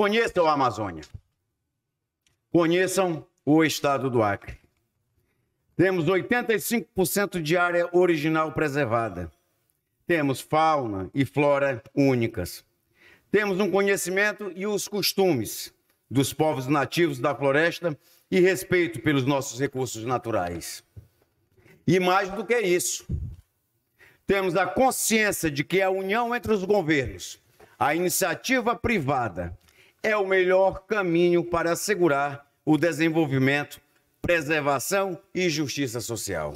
Conheçam a Amazônia. Conheçam o estado do Acre. Temos 85% de área original preservada. Temos fauna e flora únicas. Temos um conhecimento e os costumes dos povos nativos da floresta e respeito pelos nossos recursos naturais. E mais do que isso, temos a consciência de que a união entre os governos, a iniciativa privada é o melhor caminho para assegurar o desenvolvimento, preservação e justiça social.